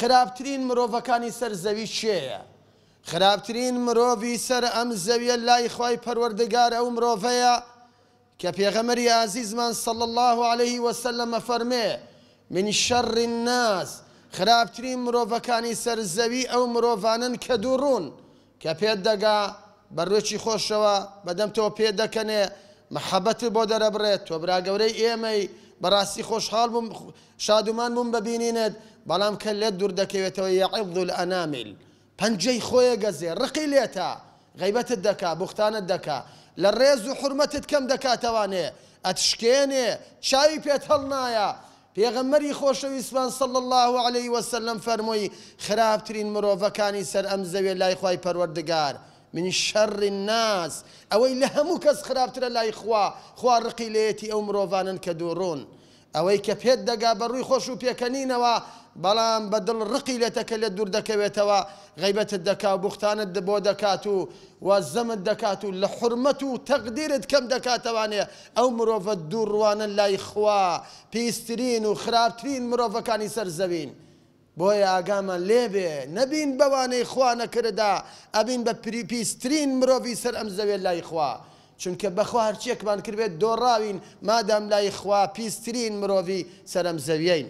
خراپترین مرۆڤەکانی سەر زەوی شێە خراپترین مرۆڤی سەر ئەم زەویە لای خی پەروەردەگار ئەو مرۆڤەیە کە پێغەمەری ئازیزمان سەڵ الله عليه وسلمە فەرمێ من شەڕ الناس خراپترین مرۆڤەکانی سەر زەوی ئەو مرۆڤانن کە دووڕوون کە پێدەگا بەڕێکی خۆشەوە بەدەم تۆ پێدەکەنێ محەبەتی بۆ دەرەبڕێت تۆ براگەورەی ئێمەی بەڕاستی خۆشحاڵ بووم شادومان بووم ببینێنێت بەڵام کە لێت دوور دەکەوێتەوە یعبد الأنامل پەنجەی خۆیە گەزێ ڕقی لێتە غیبەتت دەکا بختانت دەکا لە ڕێز و حرمەتت کەم دەکاتەوانێ ئەتشکێنێ چاوی پێت هەڵنایە پێغەمەری خۆشەویستمان سڵ الله عليه وسلم فەرمۆی خراپترین مرۆڤەکانی سەر ئەم زەوێ لای خی پەروەردگار. من شەڕ ناز ئەوەی لە هەموو کەس خراپترە لای خوا خوا ڕقی لێتی ئەو مرۆڤانن کە دووڕۆن ئەوەی کە پێت دەگا بەڕووی خۆش و پێکەنینەوە بەڵام بە دڵ ڕقی لێتەکە لە دوور دەکەوێتەوە غیبەتت دەکا و بختانت بۆ دەکات و وا زەمت دەکات و لە حرمەت و تەقدیرت کەم دەکاتەوانێ ئەو مرۆڤە دووڕوانن لای خوا پێیستترین و خراپترین مرۆڤەکانی سەر زەوین. بۆیە ئاگامان لێبێ نەبین بەوانەی خوا نەکردا ئەبین بە پریپیسترین مرۆڤی سەر ئەم زەوێت لای خوا. چونکە بەخوا هەرچیەکمان کردێت دۆڕاوین مادام لای خوا پیسترین مرۆڤی سەرم زەویین.